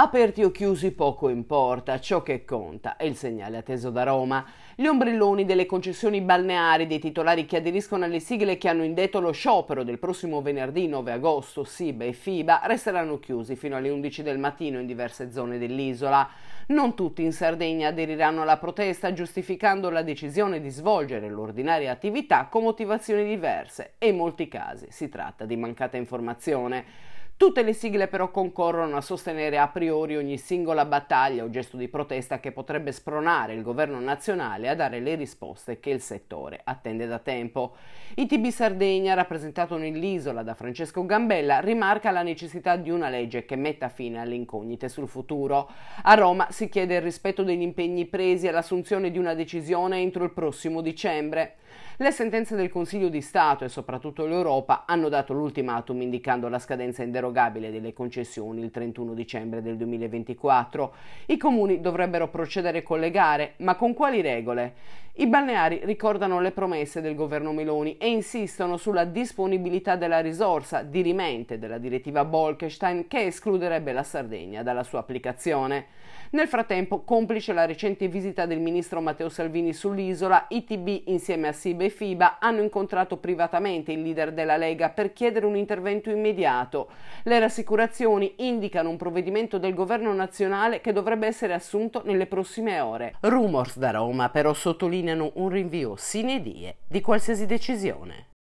Aperti o chiusi poco importa, ciò che conta è il segnale atteso da Roma. Gli ombrelloni delle concessioni balneari dei titolari che aderiscono alle sigle che hanno indetto lo sciopero del prossimo venerdì 9 agosto, SIBA e FIBA, resteranno chiusi fino alle 11 del mattino in diverse zone dell'isola. Non tutti in Sardegna aderiranno alla protesta giustificando la decisione di svolgere l'ordinaria attività con motivazioni diverse e in molti casi si tratta di mancata informazione. Tutte le sigle però concorrono a sostenere a priori ogni singola battaglia o gesto di protesta che potrebbe spronare il governo nazionale a dare le risposte che il settore attende da tempo. ITB Sardegna, rappresentato nell'isola da Francesco Gambella, rimarca la necessità di una legge che metta fine alle incognite sul futuro. A Roma si chiede il rispetto degli impegni presi e l'assunzione di una decisione entro il prossimo dicembre. Le sentenze del Consiglio di Stato e soprattutto l'Europa hanno dato l'ultimatum indicando la scadenza in deroga prorogabile delle concessioni il 31 dicembre del 2024. I comuni dovrebbero procedere con le gare, ma con quali regole? I balneari ricordano le promesse del governo Meloni e insistono sulla disponibilità della risorsa dirimente della direttiva Bolkestein che escluderebbe la Sardegna dalla sua applicazione. Nel frattempo, complice la recente visita del ministro Matteo Salvini sull'isola, ITB insieme a SIBA e FIBA hanno incontrato privatamente il leader della Lega per chiedere un intervento immediato. Le rassicurazioni indicano un provvedimento del governo nazionale che dovrebbe essere assunto nelle prossime ore. Rumors da Roma però sottolineano determinano un rinvio sine die di qualsiasi decisione.